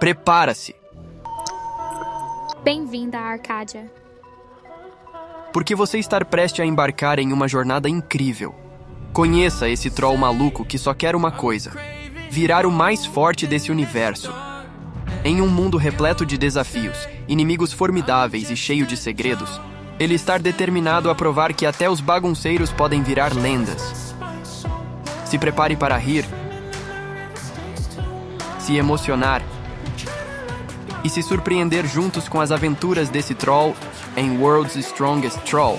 Prepara-se! Bem-vinda à Arcádia. Porque você está prestes a embarcar em uma jornada incrível. Conheça esse troll maluco que só quer uma coisa: virar o mais forte desse universo. Em um mundo repleto de desafios, inimigos formidáveis e cheio de segredos, ele está determinado a provar que até os bagunceiros podem virar lendas. Se prepare para rir, se emocionar e se surpreender juntos com as aventuras desse troll em World's Strongest Troll.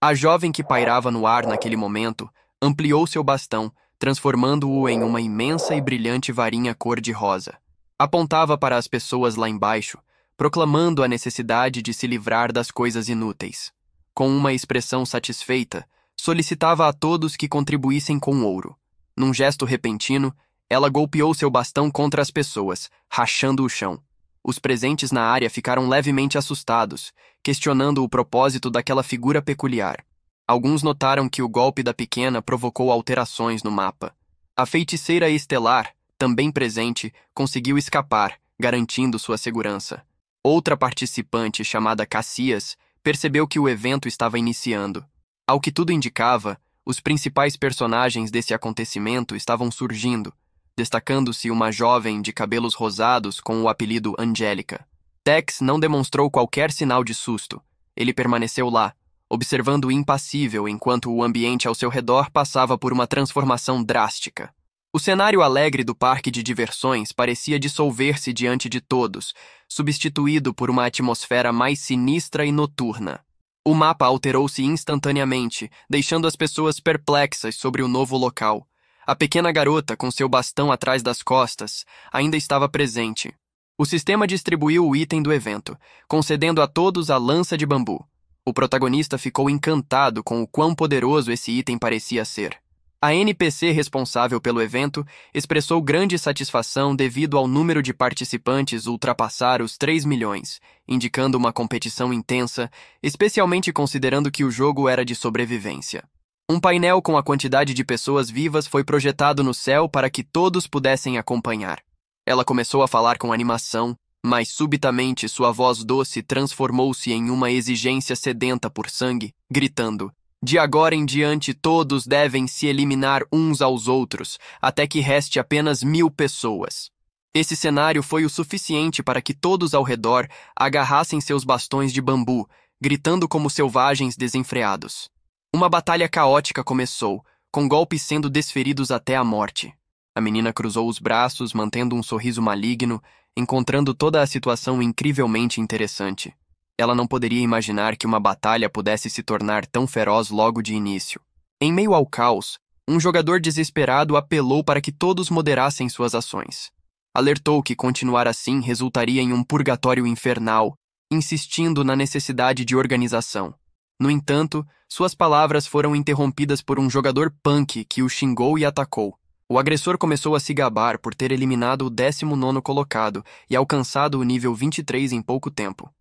A jovem que pairava no ar naquele momento ampliou seu bastão, transformando-o em uma imensa e brilhante varinha cor-de-rosa. Apontava para as pessoas lá embaixo, proclamando a necessidade de se livrar das coisas inúteis. Com uma expressão satisfeita, solicitava a todos que contribuíssem com ouro. Num gesto repentino, ela golpeou seu bastão contra as pessoas, rachando o chão. Os presentes na área ficaram levemente assustados, questionando o propósito daquela figura peculiar. Alguns notaram que o golpe da pequena provocou alterações no mapa. A feiticeira estelar, também presente, conseguiu escapar, garantindo sua segurança. Outra participante, chamada Cassias, percebeu que o evento estava iniciando. Ao que tudo indicava, os principais personagens desse acontecimento estavam surgindo, destacando-se uma jovem de cabelos rosados com o apelido Angélica. Tex não demonstrou qualquer sinal de susto. Ele permaneceu lá, observando impassível enquanto o ambiente ao seu redor passava por uma transformação drástica. O cenário alegre do parque de diversões parecia dissolver-se diante de todos, substituído por uma atmosfera mais sinistra e noturna. O mapa alterou-se instantaneamente, deixando as pessoas perplexas sobre o novo local. A pequena garota, com seu bastão atrás das costas, ainda estava presente. O sistema distribuiu o item do evento, concedendo a todos a lança de bambu. O protagonista ficou encantado com o quão poderoso esse item parecia ser. A NPC responsável pelo evento expressou grande satisfação devido ao número de participantes ultrapassar os 3 milhões, indicando uma competição intensa, especialmente considerando que o jogo era de sobrevivência. Um painel com a quantidade de pessoas vivas foi projetado no céu para que todos pudessem acompanhar. Ela começou a falar com animação, mas subitamente sua voz doce transformou-se em uma exigência sedenta por sangue, gritando: De agora em diante todos devem se eliminar uns aos outros, até que reste apenas mil pessoas. Esse cenário foi o suficiente para que todos ao redor agarrassem seus bastões de bambu, gritando como selvagens desenfreados. Uma batalha caótica começou, com golpes sendo desferidos até a morte. A menina cruzou os braços, mantendo um sorriso maligno, encontrando toda a situação incrivelmente interessante. Ela não poderia imaginar que uma batalha pudesse se tornar tão feroz logo de início. Em meio ao caos, um jogador desesperado apelou para que todos moderassem suas ações. Alertou que continuar assim resultaria em um purgatório infernal, insistindo na necessidade de organização. No entanto, suas palavras foram interrompidas por um jogador punk que o xingou e atacou. O agressor começou a se gabar por ter eliminado o 19 colocado e alcançado o nível 23 em pouco tempo.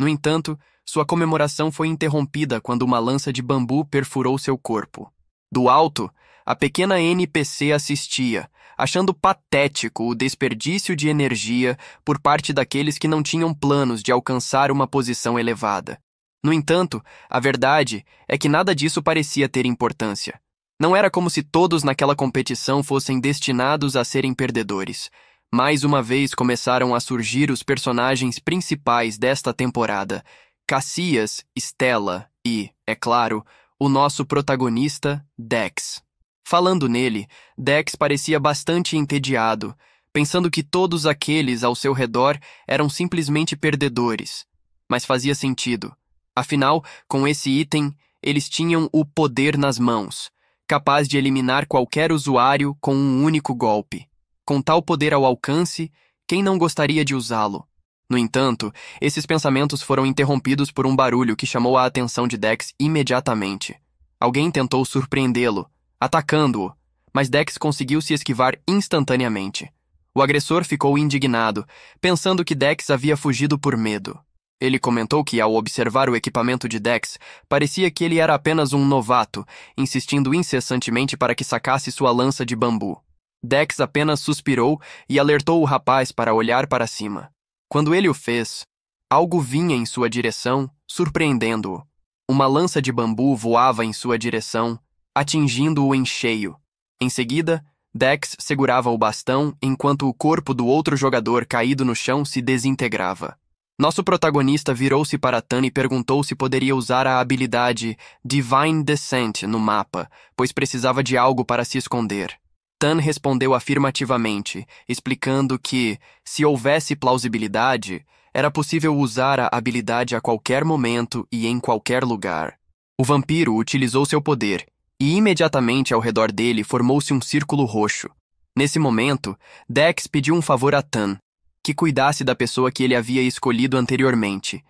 No entanto, sua comemoração foi interrompida quando uma lança de bambu perfurou seu corpo. Do alto, a pequena NPC assistia, achando patético o desperdício de energia por parte daqueles que não tinham planos de alcançar uma posição elevada. No entanto, a verdade é que nada disso parecia ter importância. Não era como se todos naquela competição fossem destinados a serem perdedores. Mais uma vez começaram a surgir os personagens principais desta temporada: Cassias, Stella e, é claro, o nosso protagonista, Dex. Falando nele, Dex parecia bastante entediado, pensando que todos aqueles ao seu redor eram simplesmente perdedores. Mas fazia sentido. Afinal, com esse item, eles tinham o poder nas mãos, capaz de eliminar qualquer usuário com um único golpe. Com tal poder ao alcance, quem não gostaria de usá-lo? No entanto, esses pensamentos foram interrompidos por um barulho que chamou a atenção de Dex imediatamente. Alguém tentou surpreendê-lo, atacando-o, mas Dex conseguiu se esquivar instantaneamente. O agressor ficou indignado, pensando que Dex havia fugido por medo. Ele comentou que, ao observar o equipamento de Dex, parecia que ele era apenas um novato, insistindo incessantemente para que sacasse sua lança de bambu. Dex apenas suspirou e alertou o rapaz para olhar para cima. Quando ele o fez, algo vinha em sua direção, surpreendendo-o. Uma lança de bambu voava em sua direção, atingindo-o em cheio. Em seguida, Dex segurava o bastão enquanto o corpo do outro jogador caído no chão se desintegrava. Nosso protagonista virou-se para Tan e perguntou se poderia usar a habilidade Divine Descent no mapa, pois precisava de algo para se esconder. Tan respondeu afirmativamente, explicando que, se houvesse plausibilidade, era possível usar a habilidade a qualquer momento e em qualquer lugar. O vampiro utilizou seu poder, e imediatamente ao redor dele formou-se um círculo roxo. Nesse momento, Dex pediu um favor a Tan, que cuidasse da pessoa que ele havia escolhido anteriormente.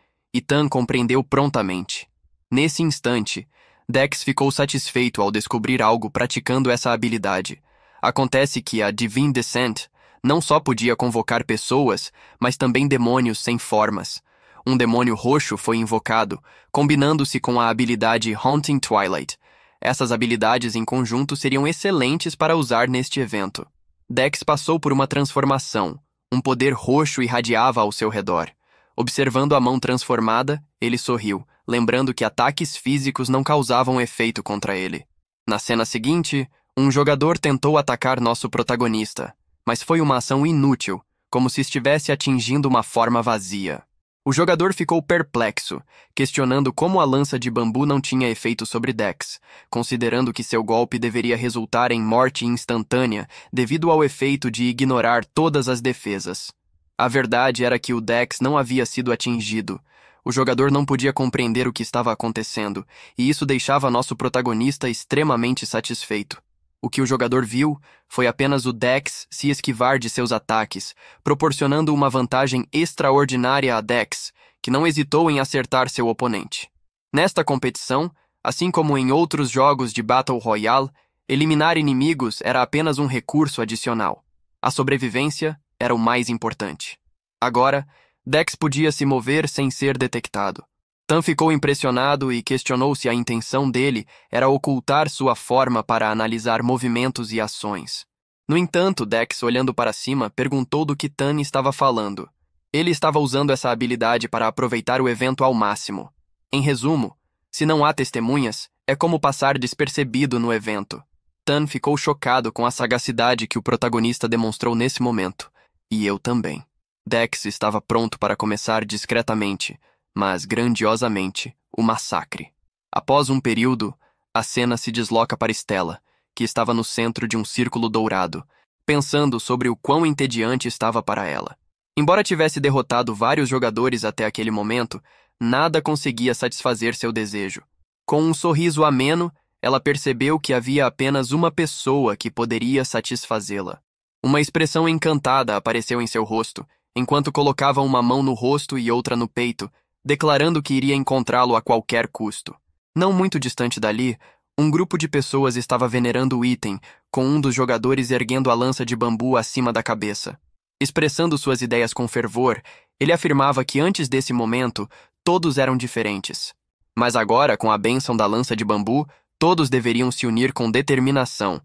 Tan compreendeu prontamente. Nesse instante, Dex ficou satisfeito ao descobrir algo praticando essa habilidade. Acontece que a Divine Descent não só podia convocar pessoas, mas também demônios sem formas. Um demônio roxo foi invocado, combinando-se com a habilidade Haunting Twilight. Essas habilidades em conjunto seriam excelentes para usar neste evento. Dex passou por uma transformação, um poder roxo irradiava ao seu redor. Observando a mão transformada, ele sorriu, lembrando que ataques físicos não causavam efeito contra ele. Na cena seguinte, um jogador tentou atacar nosso protagonista, mas foi uma ação inútil, como se estivesse atingindo uma forma vazia. O jogador ficou perplexo, questionando como a lança de bambu não tinha efeito sobre Dex, considerando que seu golpe deveria resultar em morte instantânea devido ao efeito de ignorar todas as defesas. A verdade era que o Dex não havia sido atingido. O jogador não podia compreender o que estava acontecendo, e isso deixava nosso protagonista extremamente satisfeito. O que o jogador viu foi apenas o Dex se esquivar de seus ataques, proporcionando uma vantagem extraordinária a Dex, que não hesitou em acertar seu oponente. Nesta competição, assim como em outros jogos de Battle Royale, eliminar inimigos era apenas um recurso adicional. A sobrevivência era o mais importante. Agora, Dex podia se mover sem ser detectado. Tan ficou impressionado e questionou se a intenção dele era ocultar sua forma para analisar movimentos e ações. No entanto, Dex, olhando para cima, perguntou do que Tan estava falando. Ele estava usando essa habilidade para aproveitar o evento ao máximo. Em resumo, se não há testemunhas, é como passar despercebido no evento. Tan ficou chocado com a sagacidade que o protagonista demonstrou nesse momento. E eu também. Dex estava pronto para começar discretamente, mas grandiosamente, o massacre. Após um período, a cena se desloca para Estela, que estava no centro de um círculo dourado, pensando sobre o quão entediante estava para ela. Embora tivesse derrotado vários jogadores até aquele momento, nada conseguia satisfazer seu desejo. Com um sorriso ameno, ela percebeu que havia apenas uma pessoa que poderia satisfazê-la. Uma expressão encantada apareceu em seu rosto, enquanto colocava uma mão no rosto e outra no peito, declarando que iria encontrá-lo a qualquer custo. Não muito distante dali, um grupo de pessoas estava venerando o item, com um dos jogadores erguendo a lança de bambu acima da cabeça. Expressando suas ideias com fervor, ele afirmava que antes desse momento, todos eram diferentes. Mas agora, com a bênção da lança de bambu, todos deveriam se unir com determinação.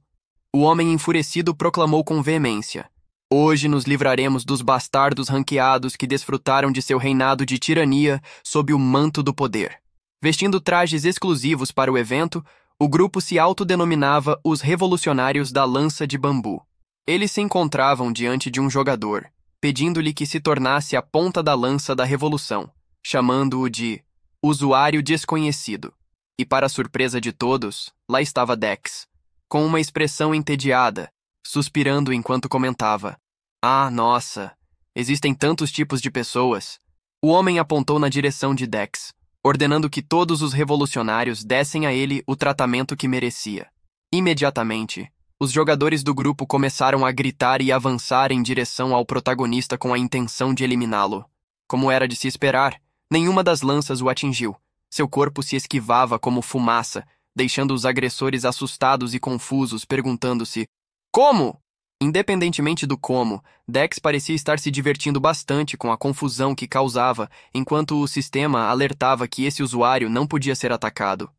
O homem enfurecido proclamou com veemência: Hoje nos livraremos dos bastardos ranqueados que desfrutaram de seu reinado de tirania sob o manto do poder. Vestindo trajes exclusivos para o evento, o grupo se autodenominava os Revolucionários da Lança de Bambu. Eles se encontravam diante de um jogador, pedindo-lhe que se tornasse a ponta da lança da Revolução, chamando-o de usuário desconhecido. E para surpresa de todos, lá estava Dex, com uma expressão entediada, suspirando enquanto comentava: Ah, nossa! Existem tantos tipos de pessoas. O homem apontou na direção de Dex, ordenando que todos os revolucionários dessem a ele o tratamento que merecia. Imediatamente, os jogadores do grupo começaram a gritar e avançar em direção ao protagonista com a intenção de eliminá-lo. Como era de se esperar, nenhuma das lanças o atingiu. Seu corpo se esquivava como fumaça, deixando os agressores assustados e confusos, perguntando-se como? Independentemente do como, Dex parecia estar se divertindo bastante com a confusão que causava, enquanto o sistema alertava que esse usuário não podia ser atacado.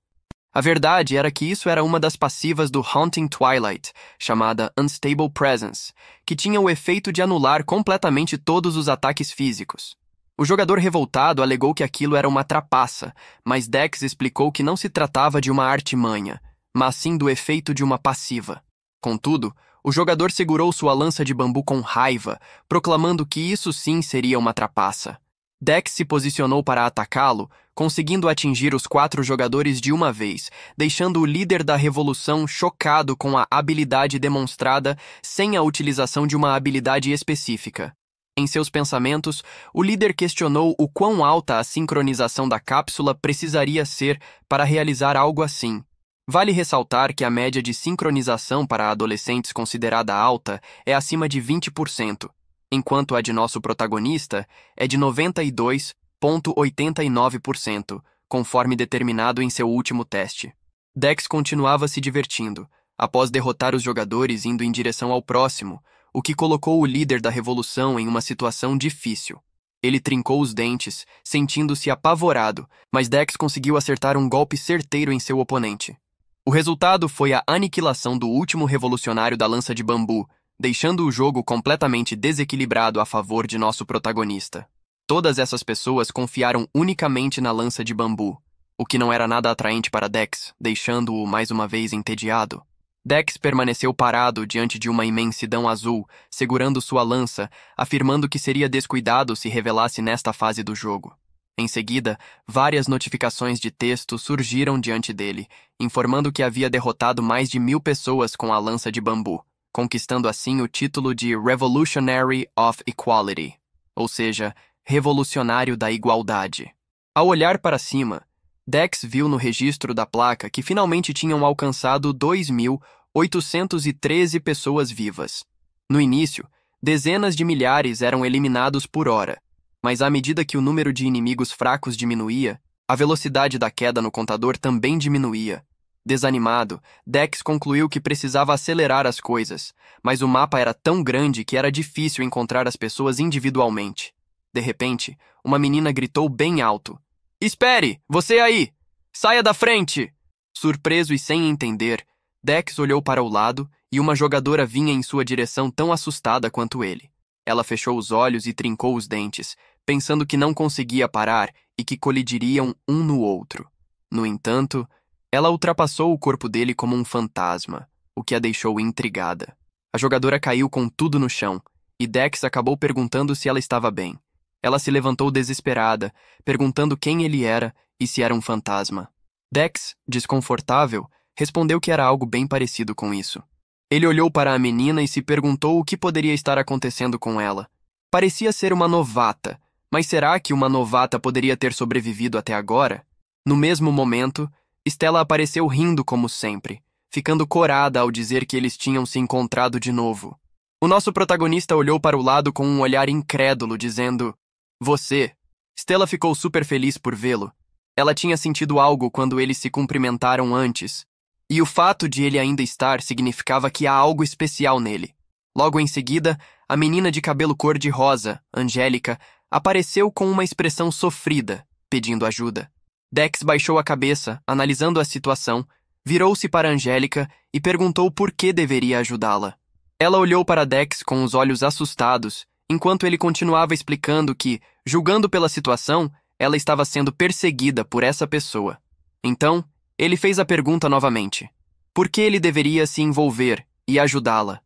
A verdade era que isso era uma das passivas do Haunting Twilight, chamada Unstable Presence, que tinha o efeito de anular completamente todos os ataques físicos. O jogador revoltado alegou que aquilo era uma trapaça, mas Dex explicou que não se tratava de uma artimanha, mas sim do efeito de uma passiva. Contudo, o jogador segurou sua lança de bambu com raiva, proclamando que isso sim seria uma trapaça. Dex se posicionou para atacá-lo, conseguindo atingir os quatro jogadores de uma vez, deixando o líder da revolução chocado com a habilidade demonstrada sem a utilização de uma habilidade específica. Em seus pensamentos, o líder questionou o quão alta a sincronização da cápsula precisaria ser para realizar algo assim. Vale ressaltar que a média de sincronização para adolescentes considerada alta é acima de 20%, enquanto a de nosso protagonista é de 92,89%, conforme determinado em seu último teste. Dex continuava se divertindo, após derrotar os jogadores indo em direção ao próximo, o que colocou o líder da revolução em uma situação difícil. Ele trincou os dentes, sentindo-se apavorado, mas Dex conseguiu acertar um golpe certeiro em seu oponente. O resultado foi a aniquilação do último revolucionário da lança de bambu, deixando o jogo completamente desequilibrado a favor de nosso protagonista. Todas essas pessoas confiaram unicamente na lança de bambu, o que não era nada atraente para Dex, deixando-o mais uma vez entediado. Dex permaneceu parado diante de uma imensidão azul, segurando sua lança, afirmando que seria descuidado se revelasse nesta fase do jogo. Em seguida, várias notificações de texto surgiram diante dele, informando que havia derrotado mais de mil pessoas com a lança de bambu, conquistando assim o título de Revolutionary of Equality, ou seja, Revolucionário da Igualdade. Ao olhar para cima, Dex viu no registro da placa que finalmente tinham alcançado 2.813 pessoas vivas. No início, dezenas de milhares eram eliminados por hora, mas à medida que o número de inimigos fracos diminuía, a velocidade da queda no contador também diminuía. Desanimado, Dex concluiu que precisava acelerar as coisas, mas o mapa era tão grande que era difícil encontrar as pessoas individualmente. De repente, uma menina gritou bem alto: Espere! Você aí! Saia da frente! Surpreso e sem entender, Dex olhou para o lado e uma jogadora vinha em sua direção tão assustada quanto ele. Ela fechou os olhos e trincou os dentes, pensando que não conseguia parar e que colidiriam um no outro. No entanto, ela ultrapassou o corpo dele como um fantasma, o que a deixou intrigada. A jogadora caiu com tudo no chão, e Dex acabou perguntando se ela estava bem. Ela se levantou desesperada, perguntando quem ele era e se era um fantasma. Dex, desconfortável, respondeu que era algo bem parecido com isso. Ele olhou para a menina e se perguntou o que poderia estar acontecendo com ela. Parecia ser uma novata, mas será que uma novata poderia ter sobrevivido até agora? No mesmo momento, Stella apareceu rindo como sempre, ficando corada ao dizer que eles tinham se encontrado de novo. O nosso protagonista olhou para o lado com um olhar incrédulo, dizendo: Você. Stella ficou super feliz por vê-lo. Ela tinha sentido algo quando eles se cumprimentaram antes, e o fato de ele ainda estar significava que há algo especial nele. Logo em seguida, a menina de cabelo cor-de-rosa, Angélica, apareceu com uma expressão sofrida, pedindo ajuda. Dex baixou a cabeça, analisando a situação, virou-se para Angélica e perguntou por que deveria ajudá-la. Ela olhou para Dex com os olhos assustados, enquanto ele continuava explicando que, julgando pela situação, ela estava sendo perseguida por essa pessoa. Então, ele fez a pergunta novamente: por que ele deveria se envolver e ajudá-la?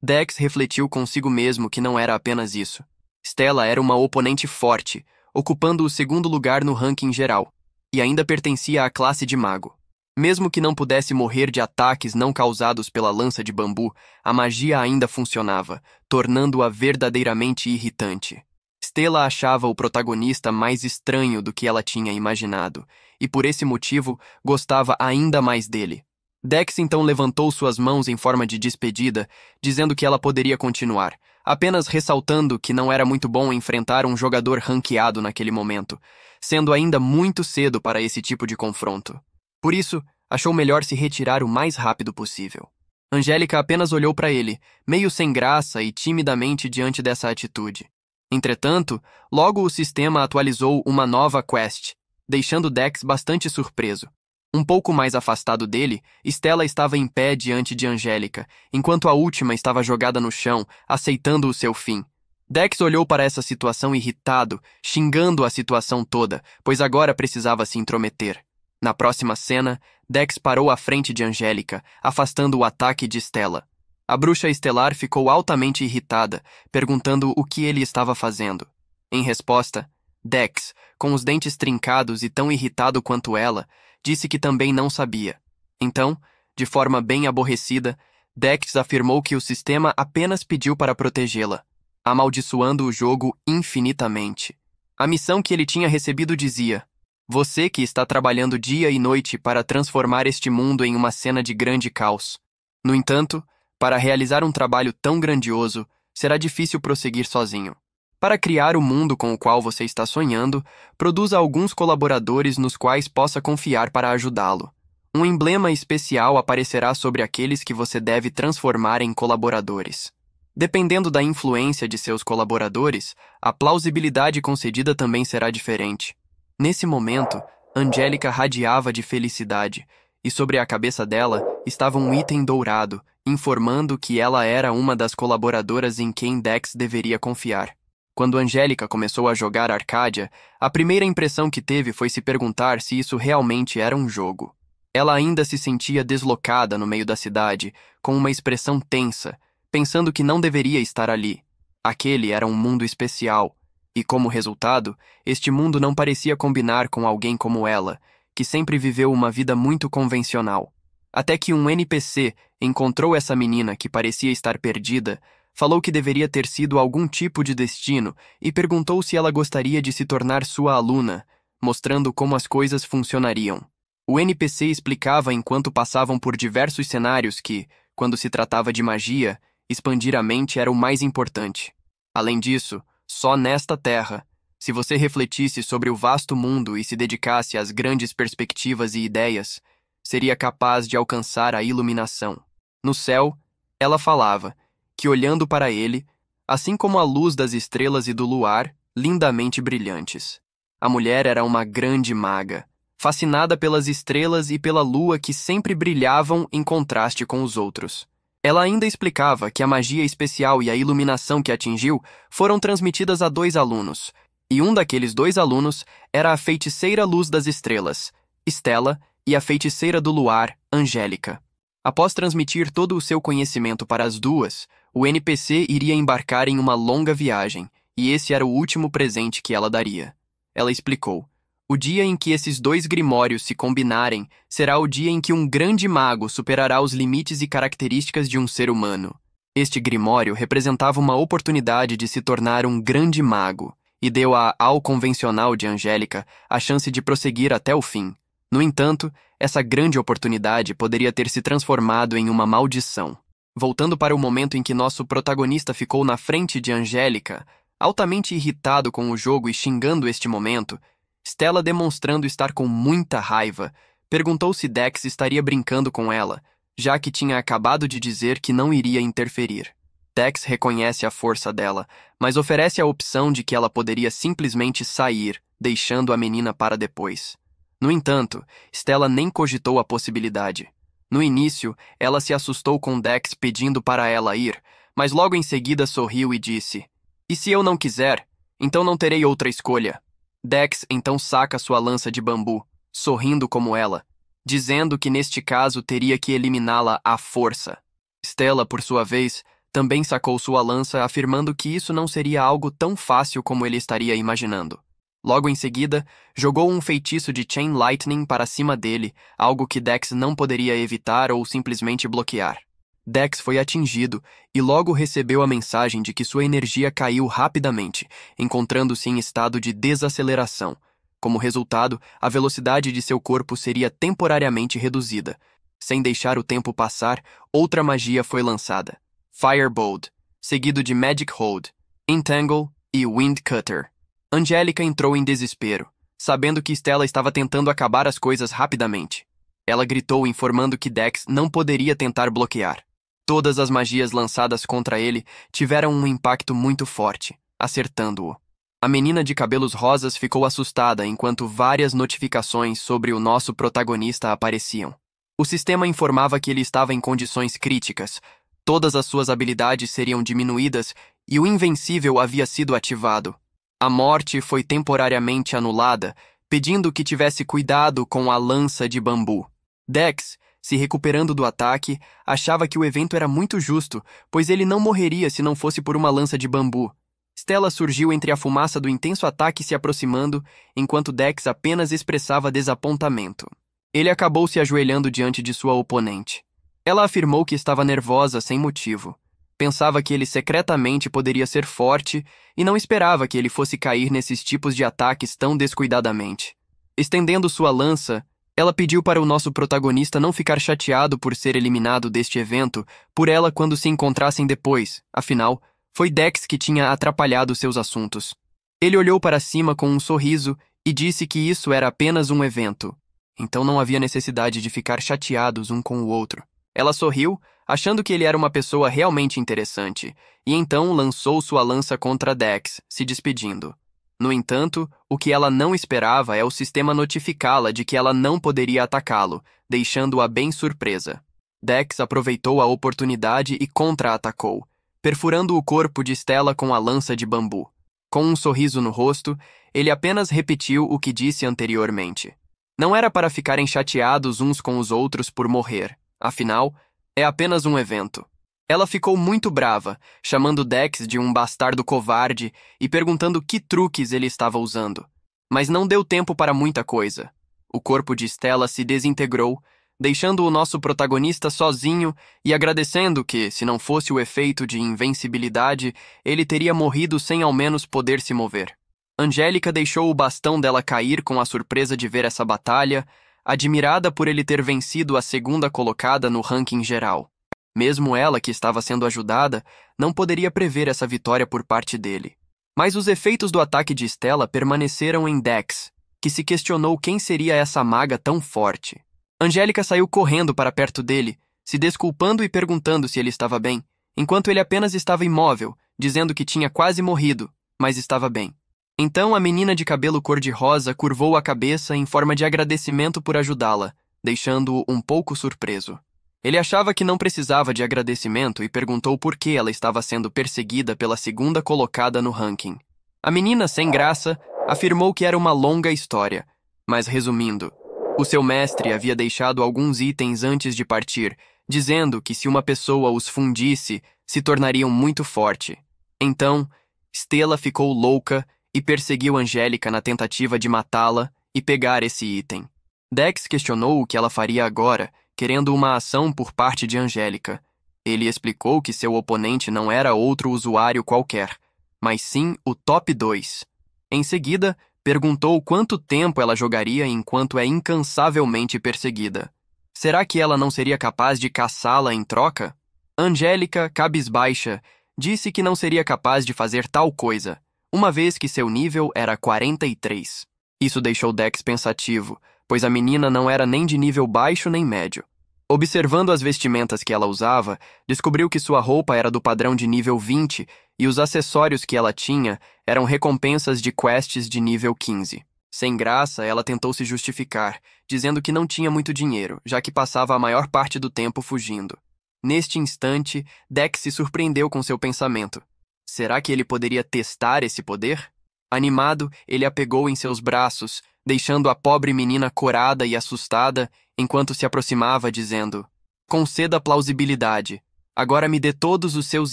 Dex refletiu consigo mesmo que não era apenas isso. Stella era uma oponente forte, ocupando o segundo lugar no ranking geral, e ainda pertencia à classe de mago. Mesmo que não pudesse morrer de ataques não causados pela lança de bambu, a magia ainda funcionava, tornando-a verdadeiramente irritante. Stella achava o protagonista mais estranho do que ela tinha imaginado, e por esse motivo gostava ainda mais dele. Dex então levantou suas mãos em forma de despedida, dizendo que ela poderia continuar, apenas ressaltando que não era muito bom enfrentar um jogador ranqueado naquele momento, sendo ainda muito cedo para esse tipo de confronto. Por isso, achou melhor se retirar o mais rápido possível. Angélica apenas olhou para ele, meio sem graça e timidamente diante dessa atitude. Entretanto, logo o sistema atualizou uma nova quest, deixando Dex bastante surpreso. Um pouco mais afastado dele, Stella estava em pé diante de Angélica, enquanto a última estava jogada no chão, aceitando o seu fim. Dex olhou para essa situação irritado, xingando a situação toda, pois agora precisava se intrometer. Na próxima cena, Dex parou à frente de Angélica, afastando o ataque de Stella. A bruxa estelar ficou altamente irritada, perguntando o que ele estava fazendo. Em resposta, Dex, com os dentes trincados e tão irritado quanto ela, disse que também não sabia. Então, de forma bem aborrecida, Dex afirmou que o sistema apenas pediu para protegê-la, amaldiçoando o jogo infinitamente. A missão que ele tinha recebido dizia: Você que está trabalhando dia e noite para transformar este mundo em uma cena de grande caos. No entanto, para realizar um trabalho tão grandioso, será difícil prosseguir sozinho. Para criar o mundo com o qual você está sonhando, produza alguns colaboradores nos quais possa confiar para ajudá-lo. Um emblema especial aparecerá sobre aqueles que você deve transformar em colaboradores. Dependendo da influência de seus colaboradores, a plausibilidade concedida também será diferente. Nesse momento, Angélica radiava de felicidade, e sobre a cabeça dela estava um item dourado, informando que ela era uma das colaboradoras em quem Dex deveria confiar. Quando Angélica começou a jogar Arcádia, a primeira impressão que teve foi se perguntar se isso realmente era um jogo. Ela ainda se sentia deslocada no meio da cidade, com uma expressão tensa, pensando que não deveria estar ali. Aquele era um mundo especial, e como resultado, este mundo não parecia combinar com alguém como ela, que sempre viveu uma vida muito convencional. Até que um NPC encontrou essa menina que parecia estar perdida falou que deveria ter sido algum tipo de destino e perguntou se ela gostaria de se tornar sua aluna, mostrando como as coisas funcionariam. O NPC explicava enquanto passavam por diversos cenários que, quando se tratava de magia, expandir a mente era o mais importante. Além disso, só nesta terra, se você refletisse sobre o vasto mundo e se dedicasse às grandes perspectivas e ideias, seria capaz de alcançar a iluminação. No céu, ela falava, que olhando para ele, assim como a luz das estrelas e do luar, lindamente brilhantes. A mulher era uma grande maga, fascinada pelas estrelas e pela lua que sempre brilhavam em contraste com os outros. Ela ainda explicava que a magia especial e a iluminação que atingiu foram transmitidas a dois alunos, e um daqueles dois alunos era a feiticeira luz das estrelas, Estela, e a feiticeira do luar, Angélica. Após transmitir todo o seu conhecimento para as duas, o NPC iria embarcar em uma longa viagem, e esse era o último presente que ela daria. Ela explicou: O dia em que esses dois grimórios se combinarem será o dia em que um grande mago superará os limites e características de um ser humano. Este grimório representava uma oportunidade de se tornar um grande mago, e deu a Ao Convencional de Angélica a chance de prosseguir até o fim. No entanto, essa grande oportunidade poderia ter se transformado em uma maldição. Voltando para o momento em que nosso protagonista ficou na frente de Angélica, altamente irritado com o jogo e xingando este momento, Stella, demonstrando estar com muita raiva, perguntou se Dex estaria brincando com ela, já que tinha acabado de dizer que não iria interferir. Dex reconhece a força dela, mas oferece a opção de que ela poderia simplesmente sair, deixando a menina para depois. No entanto, Stella nem cogitou a possibilidade. No início, ela se assustou com Dex pedindo para ela ir, mas logo em seguida sorriu e disse: E se eu não quiser, então não terei outra escolha. Dex então saca sua lança de bambu, sorrindo como ela, dizendo que neste caso teria que eliminá-la à força. Stella, por sua vez, também sacou sua lança, afirmando que isso não seria algo tão fácil como ele estaria imaginando. Logo em seguida, jogou um feitiço de Chain Lightning para cima dele, algo que Dex não poderia evitar ou simplesmente bloquear. Dex foi atingido e logo recebeu a mensagem de que sua energia caiu rapidamente, encontrando-se em estado de desaceleração. Como resultado, a velocidade de seu corpo seria temporariamente reduzida. Sem deixar o tempo passar, outra magia foi lançada: Firebolt, seguido de Magic Hold, Entangle e Wind Cutter. Angélica entrou em desespero, sabendo que Stella estava tentando acabar as coisas rapidamente. Ela gritou informando que Dex não poderia tentar bloquear. Todas as magias lançadas contra ele tiveram um impacto muito forte, acertando-o. A menina de cabelos rosas ficou assustada enquanto várias notificações sobre o nosso protagonista apareciam. O sistema informava que ele estava em condições críticas, todas as suas habilidades seriam diminuídas e o invencível havia sido ativado. A morte foi temporariamente anulada, pedindo que tivesse cuidado com a lança de bambu. Dex, se recuperando do ataque, achava que o evento era muito justo, pois ele não morreria se não fosse por uma lança de bambu. Stella surgiu entre a fumaça do intenso ataque se aproximando, enquanto Dex apenas expressava desapontamento. Ele acabou se ajoelhando diante de sua oponente. Ela afirmou que estava nervosa sem motivo. Pensava que ele secretamente poderia ser forte e não esperava que ele fosse cair nesses tipos de ataques tão descuidadamente. Estendendo sua lança, ela pediu para o nosso protagonista não ficar chateado por ser eliminado deste evento por ela quando se encontrassem depois, afinal, foi Dex que tinha atrapalhado seus assuntos. Ele olhou para cima com um sorriso e disse que isso era apenas um evento, então não havia necessidade de ficar chateados um com o outro. Ela sorriu, achando que ele era uma pessoa realmente interessante, e então lançou sua lança contra Dex, se despedindo. No entanto, o que ela não esperava é o sistema notificá-la de que ela não poderia atacá-lo, deixando-a bem surpresa. Dex aproveitou a oportunidade e contra-atacou, perfurando o corpo de Stella com a lança de bambu. Com um sorriso no rosto, ele apenas repetiu o que disse anteriormente. Não era para ficarem chateados uns com os outros por morrer. Afinal, é apenas um evento. Ela ficou muito brava, chamando Dex de um bastardo covarde e perguntando que truques ele estava usando. Mas não deu tempo para muita coisa. O corpo de Stella se desintegrou, deixando o nosso protagonista sozinho e agradecendo que, se não fosse o efeito de invencibilidade, ele teria morrido sem ao menos poder se mover. Angélica deixou o bastão dela cair com a surpresa de ver essa batalha admirada por ele ter vencido a segunda colocada no ranking geral. Mesmo ela, que estava sendo ajudada, não poderia prever essa vitória por parte dele. Mas os efeitos do ataque de Stella permaneceram em Dex, que se questionou quem seria essa maga tão forte. Angélica saiu correndo para perto dele, se desculpando e perguntando se ele estava bem, enquanto ele apenas estava imóvel, dizendo que tinha quase morrido, mas estava bem. Então a menina de cabelo cor-de-rosa curvou a cabeça em forma de agradecimento por ajudá-la, deixando-o um pouco surpreso. Ele achava que não precisava de agradecimento e perguntou por que ela estava sendo perseguida pela segunda colocada no ranking. A menina, sem graça, afirmou que era uma longa história, mas resumindo, o seu mestre havia deixado alguns itens antes de partir, dizendo que se uma pessoa os fundisse, se tornariam muito forte. Então, Stella ficou louca e perseguiu Angélica na tentativa de matá-la e pegar esse item. Dex questionou o que ela faria agora, querendo uma ação por parte de Angélica. Ele explicou que seu oponente não era outro usuário qualquer, mas sim o Top 2. Em seguida, perguntou quanto tempo ela jogaria enquanto é incansavelmente perseguida. Será que ela não seria capaz de caçá-la em troca? Angélica, cabisbaixa, disse que não seria capaz de fazer tal coisa, uma vez que seu nível era 43. Isso deixou Dex pensativo, pois a menina não era nem de nível baixo nem médio. Observando as vestimentas que ela usava, descobriu que sua roupa era do padrão de nível 20 e os acessórios que ela tinha eram recompensas de quests de nível 15. Sem graça, ela tentou se justificar, dizendo que não tinha muito dinheiro, já que passava a maior parte do tempo fugindo. Neste instante, Dex se surpreendeu com seu pensamento. Será que ele poderia testar esse poder? Animado, ele a pegou em seus braços, deixando a pobre menina corada e assustada enquanto se aproximava, dizendo: Conceda plausibilidade. Agora me dê todos os seus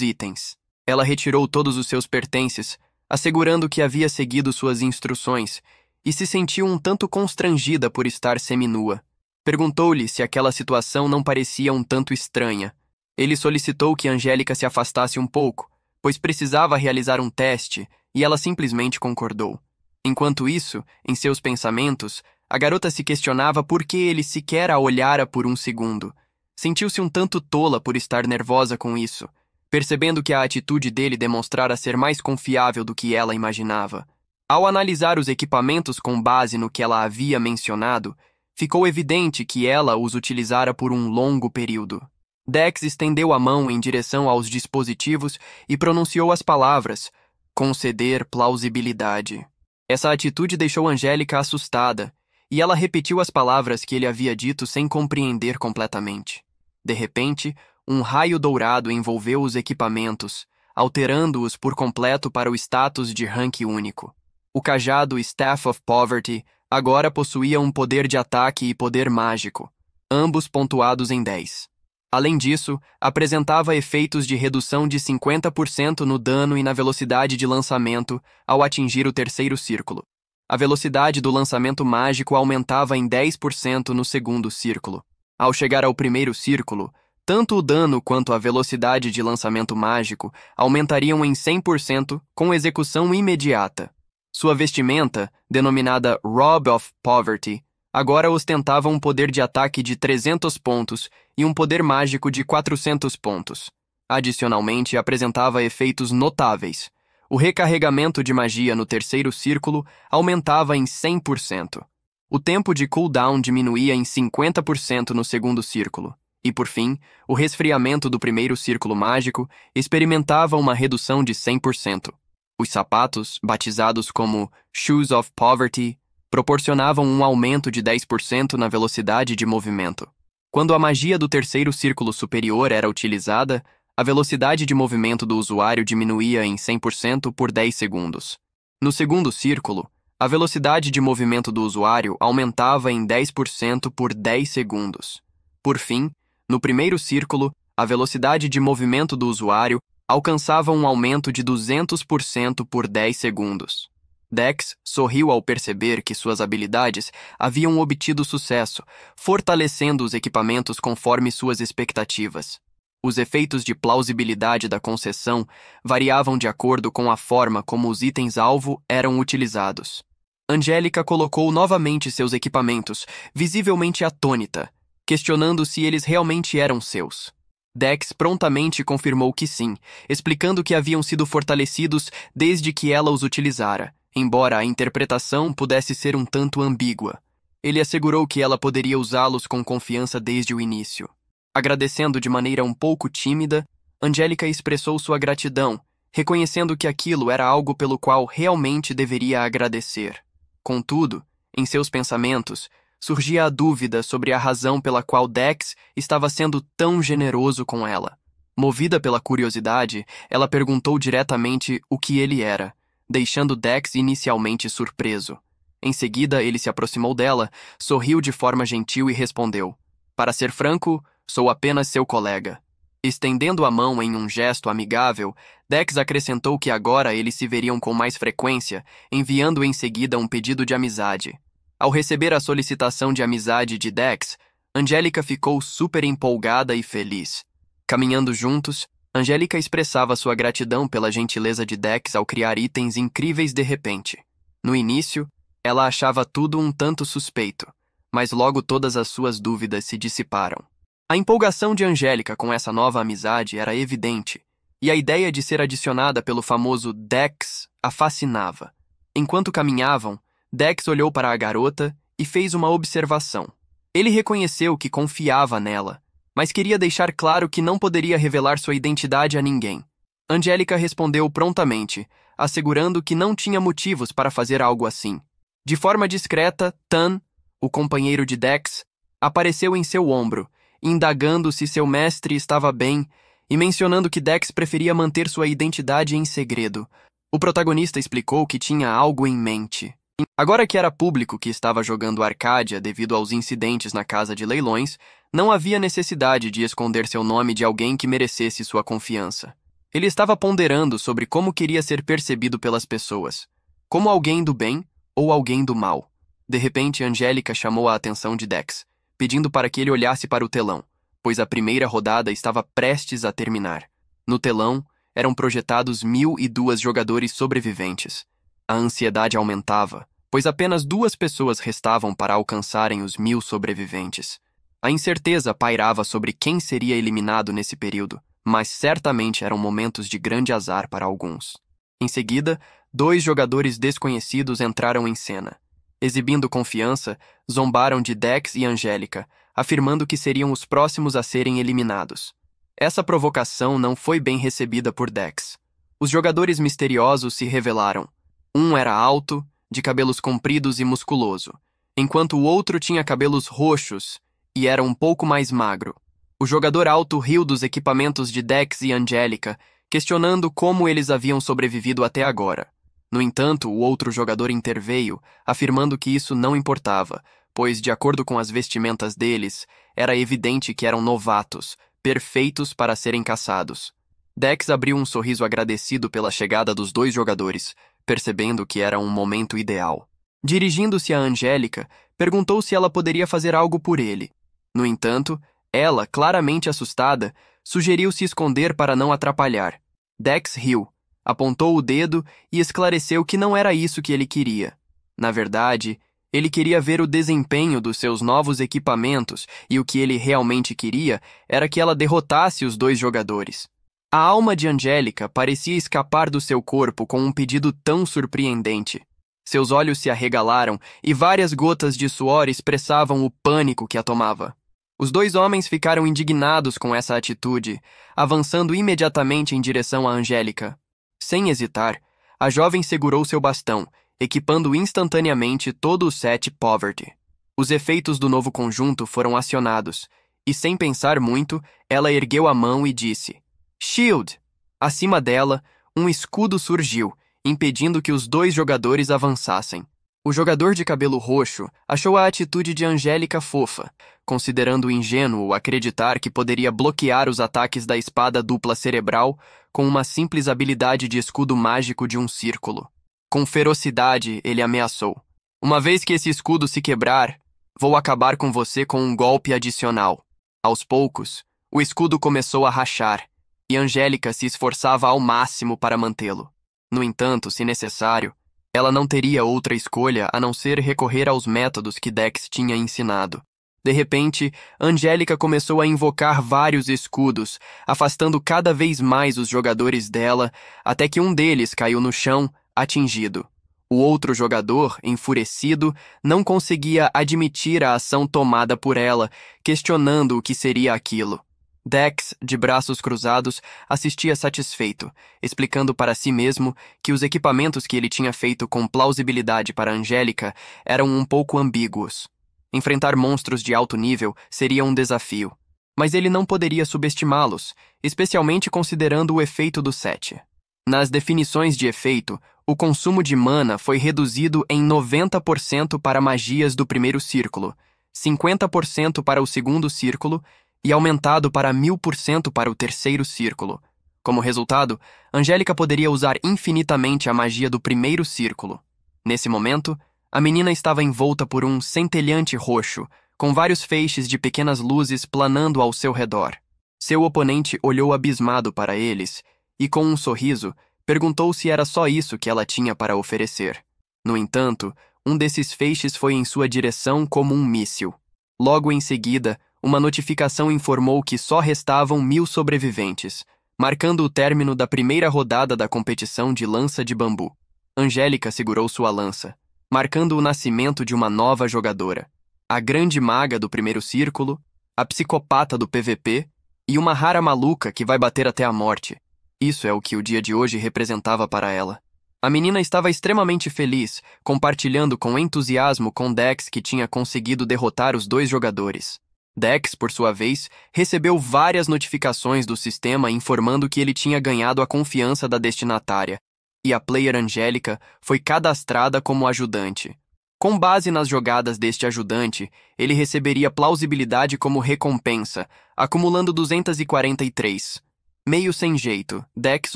itens. Ela retirou todos os seus pertences, assegurando que havia seguido suas instruções, e se sentiu um tanto constrangida por estar seminua. Perguntou-lhe se aquela situação não parecia um tanto estranha. Ele solicitou que Angélica se afastasse um pouco, pois precisava realizar um teste e ela simplesmente concordou. Enquanto isso, em seus pensamentos, a garota se questionava por que ele sequer a olhara por um segundo. Sentiu-se um tanto tola por estar nervosa com isso, percebendo que a atitude dele demonstrara ser mais confiável do que ela imaginava. Ao analisar os equipamentos com base no que ela havia mencionado, ficou evidente que ela os utilizara por um longo período. Dex estendeu a mão em direção aos dispositivos e pronunciou as palavras: conceder plausibilidade. Essa atitude deixou Angélica assustada, e ela repetiu as palavras que ele havia dito sem compreender completamente. De repente, um raio dourado envolveu os equipamentos, alterando-os por completo para o status de rank único. O cajado Staff of Poverty agora possuía um poder de ataque e poder mágico, ambos pontuados em 10. Além disso, apresentava efeitos de redução de 50% no dano e na velocidade de lançamento ao atingir o terceiro círculo. A velocidade do lançamento mágico aumentava em 10% no segundo círculo. Ao chegar ao primeiro círculo, tanto o dano quanto a velocidade de lançamento mágico aumentariam em 100% com execução imediata. Sua vestimenta, denominada Rob of Poverty, agora ostentava um poder de ataque de 300 pontos e um poder mágico de 400 pontos. Adicionalmente, apresentava efeitos notáveis. O recarregamento de magia no terceiro círculo aumentava em 100%. O tempo de cooldown diminuía em 50% no segundo círculo. E por fim, o resfriamento do primeiro círculo mágico experimentava uma redução de 100%. Os sapatos, batizados como Shoes of Poverty, proporcionavam um aumento de 10% na velocidade de movimento. Quando a magia do terceiro círculo superior era utilizada, a velocidade de movimento do usuário diminuía em 100% por 10 segundos. No segundo círculo, a velocidade de movimento do usuário aumentava em 10% por 10 segundos. Por fim, no primeiro círculo, a velocidade de movimento do usuário alcançava um aumento de 200% por 10 segundos. Dex sorriu ao perceber que suas habilidades haviam obtido sucesso, fortalecendo os equipamentos conforme suas expectativas. Os efeitos de plausibilidade da concessão variavam de acordo com a forma como os itens-alvo eram utilizados. Angélica colocou novamente seus equipamentos, visivelmente atônita, questionando se eles realmente eram seus. Dex prontamente confirmou que sim, explicando que haviam sido fortalecidos desde que ela os utilizara. Embora a interpretação pudesse ser um tanto ambígua, ele assegurou que ela poderia usá-los com confiança desde o início. Agradecendo de maneira um pouco tímida, Angélica expressou sua gratidão, reconhecendo que aquilo era algo pelo qual realmente deveria agradecer. Contudo, em seus pensamentos, surgia a dúvida sobre a razão pela qual Dex estava sendo tão generoso com ela. Movida pela curiosidade, ela perguntou diretamente o que ele era deixando Dex inicialmente surpreso. Em seguida, ele se aproximou dela, sorriu de forma gentil e respondeu: Para ser franco, sou apenas seu colega. Estendendo a mão em um gesto amigável, Dex acrescentou que agora eles se veriam com mais frequência, enviando em seguida um pedido de amizade. Ao receber a solicitação de amizade de Dex, Angélica ficou super empolgada e feliz. Caminhando juntos, Angélica expressava sua gratidão pela gentileza de Dex ao criar itens incríveis de repente. No início, ela achava tudo um tanto suspeito, mas logo todas as suas dúvidas se dissiparam. A empolgação de Angélica com essa nova amizade era evidente, e a ideia de ser adicionada pelo famoso Dex a fascinava. Enquanto caminhavam, Dex olhou para a garota e fez uma observação. Ele reconheceu que confiava nela, mas queria deixar claro que não poderia revelar sua identidade a ninguém. Angélica respondeu prontamente, assegurando que não tinha motivos para fazer algo assim. De forma discreta, Tan, o companheiro de Dex, apareceu em seu ombro, indagando se seu mestre estava bem e mencionando que Dex preferia manter sua identidade em segredo. O protagonista explicou que tinha algo em mente. Agora que era público que estava jogando Arcádia devido aos incidentes na casa de leilões, não havia necessidade de esconder seu nome de alguém que merecesse sua confiança. Ele estava ponderando sobre como queria ser percebido pelas pessoas, como alguém do bem ou alguém do mal. De repente, Angélica chamou a atenção de Dex, pedindo para que ele olhasse para o telão, pois a primeira rodada estava prestes a terminar. No telão, eram projetados mil e duas jogadores sobreviventes. A ansiedade aumentava, pois apenas duas pessoas restavam para alcançarem os mil sobreviventes. A incerteza pairava sobre quem seria eliminado nesse período, mas certamente eram momentos de grande azar para alguns. Em seguida, dois jogadores desconhecidos entraram em cena. Exibindo confiança, zombaram de Dex e Angélica, afirmando que seriam os próximos a serem eliminados. Essa provocação não foi bem recebida por Dex. Os jogadores misteriosos se revelaram, um era alto, de cabelos compridos e musculoso, enquanto o outro tinha cabelos roxos e era um pouco mais magro. O jogador alto riu dos equipamentos de Dex e Angélica, questionando como eles haviam sobrevivido até agora. No entanto, o outro jogador interveio, afirmando que isso não importava, pois, de acordo com as vestimentas deles, era evidente que eram novatos, perfeitos para serem caçados. Dex abriu um sorriso agradecido pela chegada dos dois jogadores, percebendo que era um momento ideal. Dirigindo-se a Angélica, perguntou se ela poderia fazer algo por ele. No entanto, ela, claramente assustada, sugeriu se esconder para não atrapalhar. Dex riu, apontou o dedo e esclareceu que não era isso que ele queria. Na verdade, ele queria ver o desempenho dos seus novos equipamentos e o que ele realmente queria era que ela derrotasse os dois jogadores. A alma de Angélica parecia escapar do seu corpo com um pedido tão surpreendente. Seus olhos se arregalaram e várias gotas de suor expressavam o pânico que a tomava. Os dois homens ficaram indignados com essa atitude, avançando imediatamente em direção a Angélica. Sem hesitar, a jovem segurou seu bastão, equipando instantaneamente todo o set Poverty. Os efeitos do novo conjunto foram acionados, e sem pensar muito, ela ergueu a mão e disse: Shield! Acima dela, um escudo surgiu, impedindo que os dois jogadores avançassem. O jogador de cabelo roxo achou a atitude de Angélica fofa, considerando ingênuo acreditar que poderia bloquear os ataques da espada dupla cerebral com uma simples habilidade de escudo mágico de um círculo. Com ferocidade, ele ameaçou: Uma vez que esse escudo se quebrar, vou acabar com você com um golpe adicional. Aos poucos, o escudo começou a rachar, e Angélica se esforçava ao máximo para mantê-lo. No entanto, se necessário, ela não teria outra escolha a não ser recorrer aos métodos que Dex tinha ensinado. De repente, Angélica começou a invocar vários escudos, afastando cada vez mais os jogadores dela, até que um deles caiu no chão, atingido. O outro jogador, enfurecido, não conseguia admitir a ação tomada por ela, questionando o que seria aquilo. Dex, de braços cruzados, assistia satisfeito, explicando para si mesmo que os equipamentos que ele tinha feito com plausibilidade para Angélica eram um pouco ambíguos. Enfrentar monstros de alto nível seria um desafio, mas ele não poderia subestimá-los, especialmente considerando o efeito do Set. Nas definições de efeito, o consumo de mana foi reduzido em 90% para magias do primeiro círculo, 50% para o segundo círculo e aumentado para 1000% para o terceiro círculo. Como resultado, Angélica poderia usar infinitamente a magia do primeiro círculo. Nesse momento, a menina estava envolta por um centelhante roxo, com vários feixes de pequenas luzes planando ao seu redor. Seu oponente olhou abismado para eles e, com um sorriso, perguntou se era só isso que ela tinha para oferecer. No entanto, um desses feixes foi em sua direção como um míssil. Logo em seguida, uma notificação informou que só restavam mil sobreviventes, marcando o término da primeira rodada da competição de lança de bambu. Angélica segurou sua lança, marcando o nascimento de uma nova jogadora. A grande maga do primeiro círculo, a psicopata do PVP e uma rara maluca que vai bater até a morte. Isso é o que o dia de hoje representava para ela. A menina estava extremamente feliz, compartilhando com entusiasmo com Dex que tinha conseguido derrotar os dois jogadores. Dex, por sua vez, recebeu várias notificações do sistema informando que ele tinha ganhado a confiança da destinatária, e a player Angélica foi cadastrada como ajudante. Com base nas jogadas deste ajudante, ele receberia plausibilidade como recompensa, acumulando 243. Meio sem jeito, Dex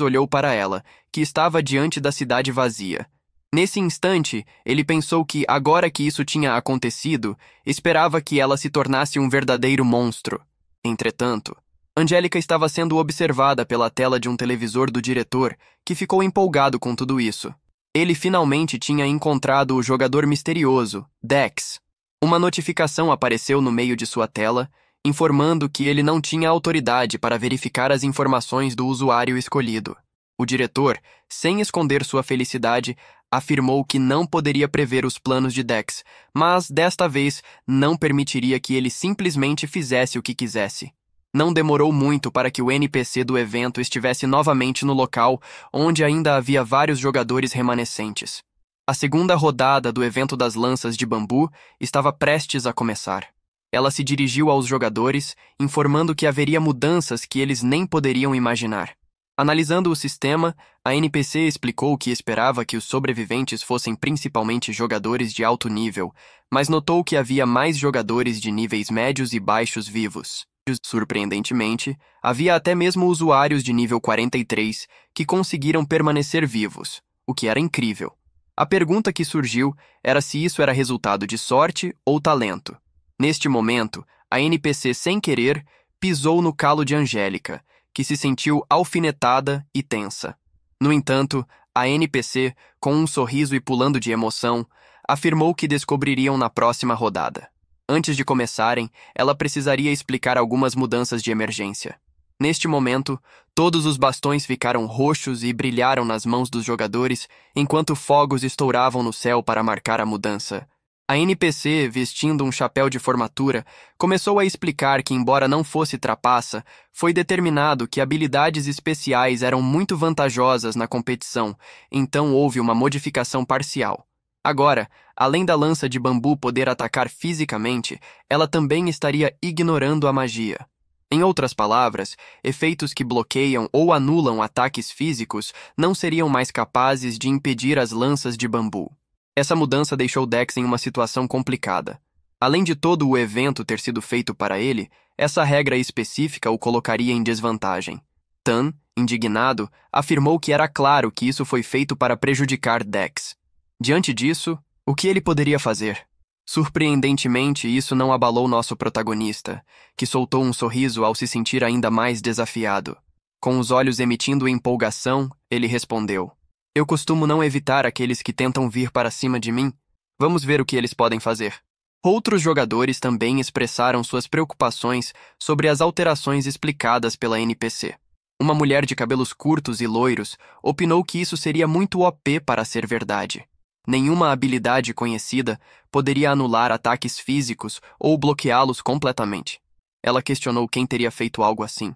olhou para ela, que estava diante da cidade vazia. Nesse instante, ele pensou que, agora que isso tinha acontecido, esperava que ela se tornasse um verdadeiro monstro. Entretanto, Angélica estava sendo observada pela tela de um televisor do diretor, que ficou empolgado com tudo isso. Ele finalmente tinha encontrado o jogador misterioso, Dex. Uma notificação apareceu no meio de sua tela, informando que ele não tinha autoridade para verificar as informações do usuário escolhido. O diretor, sem esconder sua felicidade, afirmou que não poderia prever os planos de Dex, mas desta vez não permitiria que ele simplesmente fizesse o que quisesse. Não demorou muito para que o NPC do evento estivesse novamente no local, onde ainda havia vários jogadores remanescentes. A segunda rodada do evento das lanças de bambu estava prestes a começar. Ela se dirigiu aos jogadores, informando que haveria mudanças que eles nem poderiam imaginar. Analisando o sistema, a NPC explicou que esperava que os sobreviventes fossem principalmente jogadores de alto nível, mas notou que havia mais jogadores de níveis médios e baixos vivos. Surpreendentemente, havia até mesmo usuários de nível 43 que conseguiram permanecer vivos, o que era incrível. A pergunta que surgiu era se isso era resultado de sorte ou talento. Neste momento, a NPC, sem querer, pisou no calo de Angélica que se sentiu alfinetada e tensa. No entanto, a NPC, com um sorriso e pulando de emoção, afirmou que descobririam na próxima rodada. Antes de começarem, ela precisaria explicar algumas mudanças de emergência. Neste momento, todos os bastões ficaram roxos e brilharam nas mãos dos jogadores enquanto fogos estouravam no céu para marcar a mudança. A NPC, vestindo um chapéu de formatura, começou a explicar que, embora não fosse trapaça, foi determinado que habilidades especiais eram muito vantajosas na competição, então houve uma modificação parcial. Agora, além da lança de bambu poder atacar fisicamente, ela também estaria ignorando a magia. Em outras palavras, efeitos que bloqueiam ou anulam ataques físicos não seriam mais capazes de impedir as lanças de bambu. Essa mudança deixou Dex em uma situação complicada. Além de todo o evento ter sido feito para ele, essa regra específica o colocaria em desvantagem. Tan, indignado, afirmou que era claro que isso foi feito para prejudicar Dex. Diante disso, o que ele poderia fazer? Surpreendentemente, isso não abalou nosso protagonista, que soltou um sorriso ao se sentir ainda mais desafiado. Com os olhos emitindo empolgação, ele respondeu: eu costumo não evitar aqueles que tentam vir para cima de mim. Vamos ver o que eles podem fazer. Outros jogadores também expressaram suas preocupações sobre as alterações explicadas pela NPC. Uma mulher de cabelos curtos e loiros opinou que isso seria muito OP para ser verdade. Nenhuma habilidade conhecida poderia anular ataques físicos ou bloqueá-los completamente. Ela questionou quem teria feito algo assim.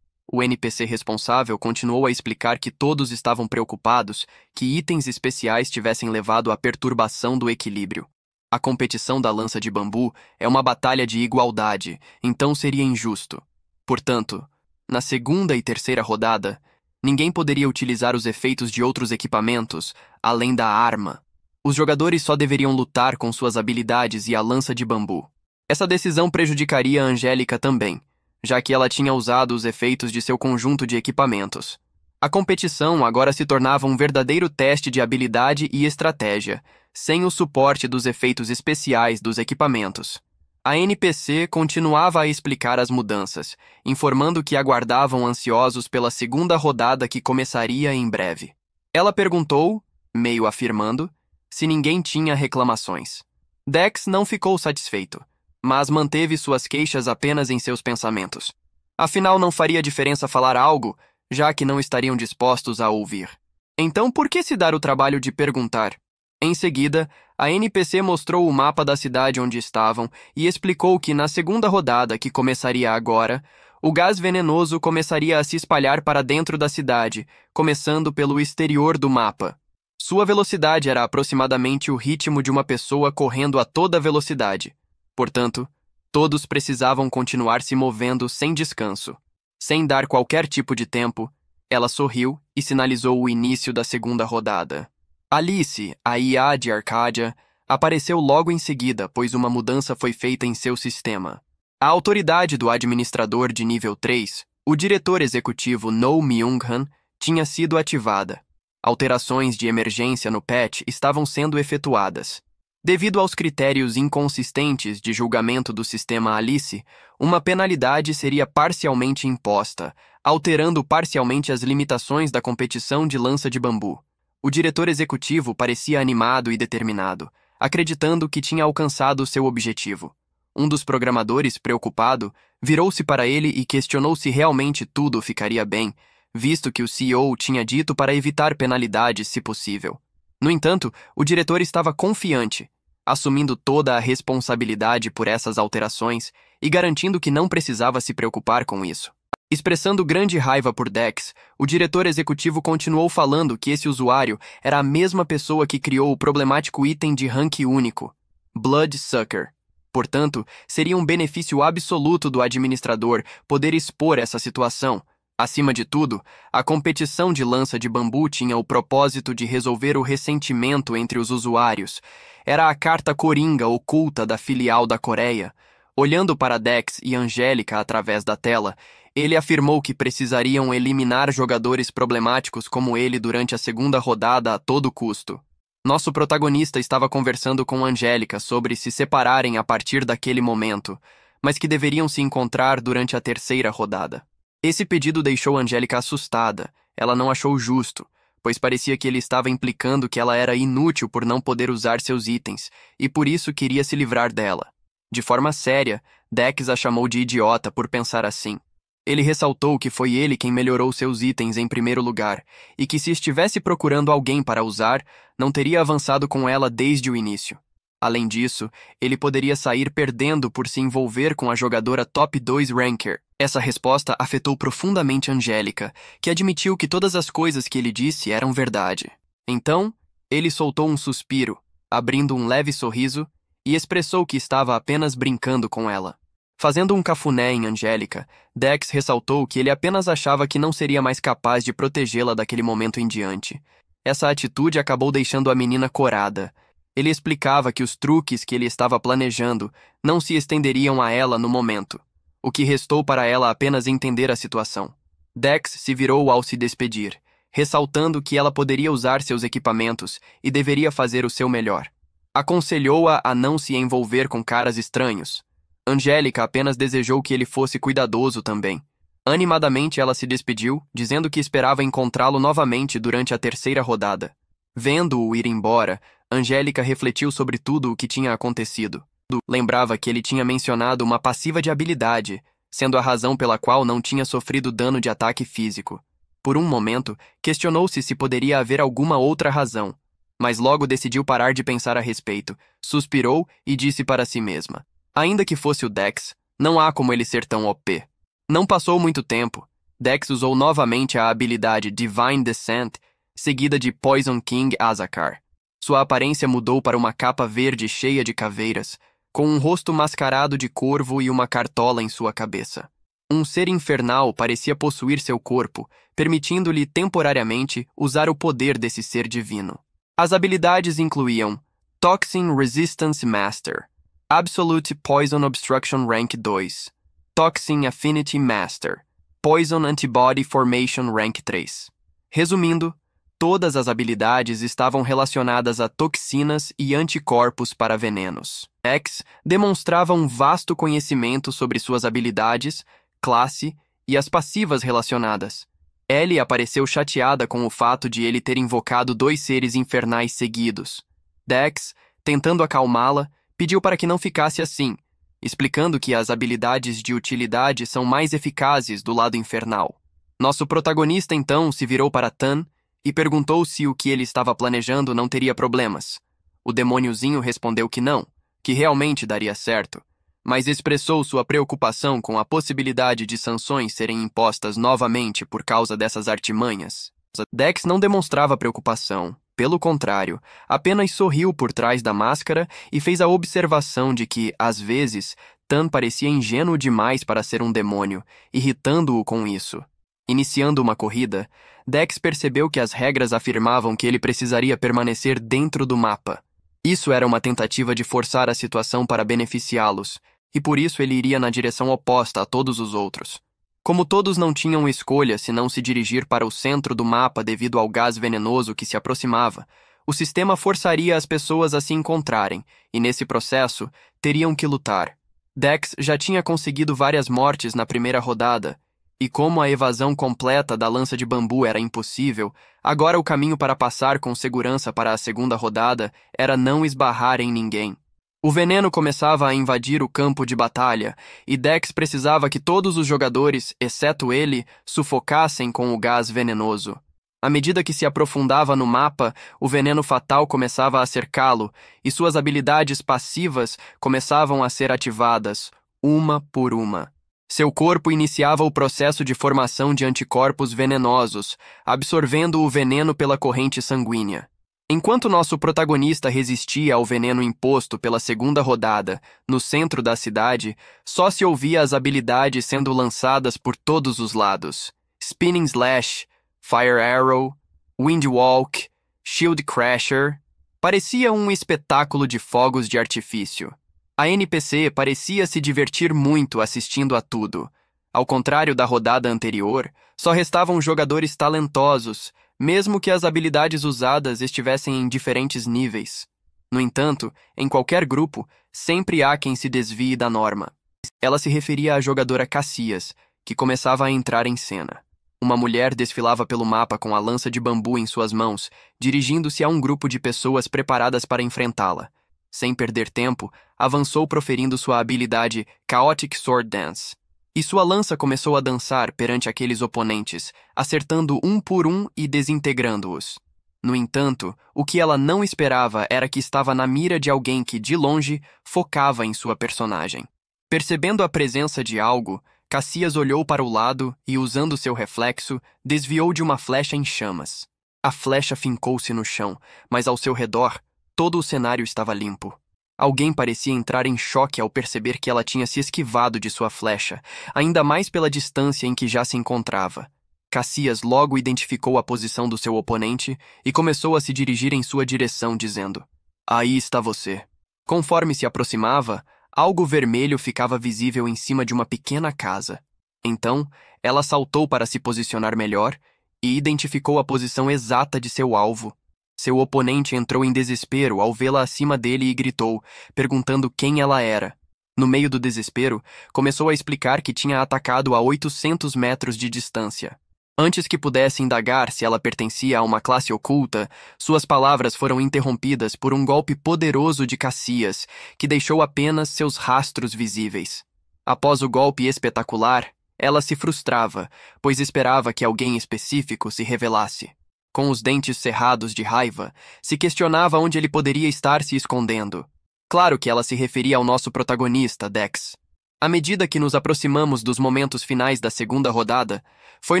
O NPC responsável continuou a explicar que todos estavam preocupados que itens especiais tivessem levado à perturbação do equilíbrio. A competição da lança de bambu é uma batalha de igualdade, então seria injusto. Portanto, na segunda e terceira rodada, ninguém poderia utilizar os efeitos de outros equipamentos, além da arma. Os jogadores só deveriam lutar com suas habilidades e a lança de bambu. Essa decisão prejudicaria a Angélica também já que ela tinha usado os efeitos de seu conjunto de equipamentos. A competição agora se tornava um verdadeiro teste de habilidade e estratégia, sem o suporte dos efeitos especiais dos equipamentos. A NPC continuava a explicar as mudanças, informando que aguardavam ansiosos pela segunda rodada que começaria em breve. Ela perguntou, meio afirmando, se ninguém tinha reclamações. Dex não ficou satisfeito mas manteve suas queixas apenas em seus pensamentos. Afinal, não faria diferença falar algo, já que não estariam dispostos a ouvir. Então, por que se dar o trabalho de perguntar? Em seguida, a NPC mostrou o mapa da cidade onde estavam e explicou que, na segunda rodada, que começaria agora, o gás venenoso começaria a se espalhar para dentro da cidade, começando pelo exterior do mapa. Sua velocidade era aproximadamente o ritmo de uma pessoa correndo a toda velocidade. Portanto, todos precisavam continuar se movendo sem descanso. Sem dar qualquer tipo de tempo, ela sorriu e sinalizou o início da segunda rodada. Alice, a IA de Arcádia, apareceu logo em seguida, pois uma mudança foi feita em seu sistema. A autoridade do administrador de nível 3, o diretor executivo No Myung-han, tinha sido ativada. Alterações de emergência no PET estavam sendo efetuadas. Devido aos critérios inconsistentes de julgamento do sistema Alice, uma penalidade seria parcialmente imposta, alterando parcialmente as limitações da competição de lança de bambu. O diretor executivo parecia animado e determinado, acreditando que tinha alcançado seu objetivo. Um dos programadores, preocupado, virou-se para ele e questionou se realmente tudo ficaria bem, visto que o CEO tinha dito para evitar penalidades se possível. No entanto, o diretor estava confiante, assumindo toda a responsabilidade por essas alterações e garantindo que não precisava se preocupar com isso. Expressando grande raiva por Dex, o diretor executivo continuou falando que esse usuário era a mesma pessoa que criou o problemático item de rank único, Bloodsucker. Portanto, seria um benefício absoluto do administrador poder expor essa situação, Acima de tudo, a competição de lança de bambu tinha o propósito de resolver o ressentimento entre os usuários. Era a carta coringa oculta da filial da Coreia. Olhando para Dex e Angélica através da tela, ele afirmou que precisariam eliminar jogadores problemáticos como ele durante a segunda rodada a todo custo. Nosso protagonista estava conversando com Angélica sobre se separarem a partir daquele momento, mas que deveriam se encontrar durante a terceira rodada. Esse pedido deixou Angélica assustada. Ela não achou justo, pois parecia que ele estava implicando que ela era inútil por não poder usar seus itens, e por isso queria se livrar dela. De forma séria, Dex a chamou de idiota por pensar assim. Ele ressaltou que foi ele quem melhorou seus itens em primeiro lugar, e que se estivesse procurando alguém para usar, não teria avançado com ela desde o início. Além disso, ele poderia sair perdendo por se envolver com a jogadora top 2 ranker, essa resposta afetou profundamente Angélica, que admitiu que todas as coisas que ele disse eram verdade. Então, ele soltou um suspiro, abrindo um leve sorriso, e expressou que estava apenas brincando com ela. Fazendo um cafuné em Angélica, Dex ressaltou que ele apenas achava que não seria mais capaz de protegê-la daquele momento em diante. Essa atitude acabou deixando a menina corada. Ele explicava que os truques que ele estava planejando não se estenderiam a ela no momento, o que restou para ela apenas entender a situação. Dex se virou ao se despedir, ressaltando que ela poderia usar seus equipamentos e deveria fazer o seu melhor. Aconselhou-a a não se envolver com caras estranhos. Angélica apenas desejou que ele fosse cuidadoso também. Animadamente ela se despediu, dizendo que esperava encontrá-lo novamente durante a terceira rodada. Vendo-o ir embora, Angélica refletiu sobre tudo o que tinha acontecido lembrava que ele tinha mencionado uma passiva de habilidade, sendo a razão pela qual não tinha sofrido dano de ataque físico. Por um momento, questionou-se se poderia haver alguma outra razão, mas logo decidiu parar de pensar a respeito, suspirou e disse para si mesma: Ainda que fosse o Dex, não há como ele ser tão OP. Não passou muito tempo. Dex usou novamente a habilidade Divine Descent, seguida de Poison King Azakar. Sua aparência mudou para uma capa verde cheia de caveiras, com um rosto mascarado de corvo e uma cartola em sua cabeça. Um ser infernal parecia possuir seu corpo, permitindo-lhe temporariamente usar o poder desse ser divino. As habilidades incluíam Toxin Resistance Master, Absolute Poison Obstruction Rank 2, Toxin Affinity Master, Poison Antibody Formation Rank 3. Resumindo, todas as habilidades estavam relacionadas a toxinas e anticorpos para venenos. Dex demonstrava um vasto conhecimento sobre suas habilidades, classe e as passivas relacionadas. Ellie apareceu chateada com o fato de ele ter invocado dois seres infernais seguidos. Dex, tentando acalmá-la, pediu para que não ficasse assim, explicando que as habilidades de utilidade são mais eficazes do lado infernal. Nosso protagonista então se virou para Tan e perguntou se o que ele estava planejando não teria problemas. O demôniozinho respondeu que não, que realmente daria certo, mas expressou sua preocupação com a possibilidade de sanções serem impostas novamente por causa dessas artimanhas. Dex não demonstrava preocupação, pelo contrário, apenas sorriu por trás da máscara e fez a observação de que, às vezes, Tan parecia ingênuo demais para ser um demônio, irritando-o com isso. Iniciando uma corrida, Dex percebeu que as regras afirmavam que ele precisaria permanecer dentro do mapa, isso era uma tentativa de forçar a situação para beneficiá-los, e por isso ele iria na direção oposta a todos os outros. Como todos não tinham escolha se não se dirigir para o centro do mapa devido ao gás venenoso que se aproximava, o sistema forçaria as pessoas a se encontrarem, e nesse processo, teriam que lutar. Dex já tinha conseguido várias mortes na primeira rodada, e como a evasão completa da lança de bambu era impossível, agora o caminho para passar com segurança para a segunda rodada era não esbarrar em ninguém. O veneno começava a invadir o campo de batalha, e Dex precisava que todos os jogadores, exceto ele, sufocassem com o gás venenoso. À medida que se aprofundava no mapa, o veneno fatal começava a cercá-lo, e suas habilidades passivas começavam a ser ativadas, uma por uma. Seu corpo iniciava o processo de formação de anticorpos venenosos, absorvendo o veneno pela corrente sanguínea. Enquanto nosso protagonista resistia ao veneno imposto pela segunda rodada, no centro da cidade, só se ouvia as habilidades sendo lançadas por todos os lados: Spinning Slash, Fire Arrow, Wind Walk, Shield Crasher. Parecia um espetáculo de fogos de artifício. A NPC parecia se divertir muito assistindo a tudo. Ao contrário da rodada anterior, só restavam jogadores talentosos, mesmo que as habilidades usadas estivessem em diferentes níveis. No entanto, em qualquer grupo, sempre há quem se desvie da norma. Ela se referia à jogadora Cassias, que começava a entrar em cena. Uma mulher desfilava pelo mapa com a lança de bambu em suas mãos, dirigindo-se a um grupo de pessoas preparadas para enfrentá-la sem perder tempo, avançou proferindo sua habilidade Chaotic Sword Dance. E sua lança começou a dançar perante aqueles oponentes, acertando um por um e desintegrando-os. No entanto, o que ela não esperava era que estava na mira de alguém que, de longe, focava em sua personagem. Percebendo a presença de algo, Cassias olhou para o lado e, usando seu reflexo, desviou de uma flecha em chamas. A flecha fincou-se no chão, mas ao seu redor Todo o cenário estava limpo. Alguém parecia entrar em choque ao perceber que ela tinha se esquivado de sua flecha, ainda mais pela distância em que já se encontrava. Cassias logo identificou a posição do seu oponente e começou a se dirigir em sua direção, dizendo: Aí está você. Conforme se aproximava, algo vermelho ficava visível em cima de uma pequena casa. Então, ela saltou para se posicionar melhor e identificou a posição exata de seu alvo, seu oponente entrou em desespero ao vê-la acima dele e gritou, perguntando quem ela era. No meio do desespero, começou a explicar que tinha atacado a 800 metros de distância. Antes que pudesse indagar se ela pertencia a uma classe oculta, suas palavras foram interrompidas por um golpe poderoso de Cassias, que deixou apenas seus rastros visíveis. Após o golpe espetacular, ela se frustrava, pois esperava que alguém específico se revelasse com os dentes cerrados de raiva, se questionava onde ele poderia estar se escondendo. Claro que ela se referia ao nosso protagonista, Dex. À medida que nos aproximamos dos momentos finais da segunda rodada, foi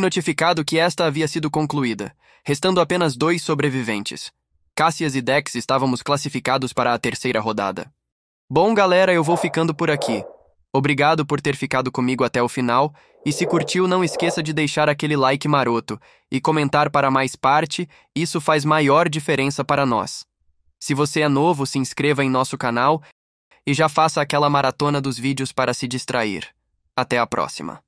notificado que esta havia sido concluída, restando apenas dois sobreviventes. Cassias e Dex estávamos classificados para a terceira rodada. Bom, galera, eu vou ficando por aqui. Obrigado por ter ficado comigo até o final e se curtiu, não esqueça de deixar aquele like maroto e comentar para mais parte, isso faz maior diferença para nós. Se você é novo, se inscreva em nosso canal e já faça aquela maratona dos vídeos para se distrair. Até a próxima!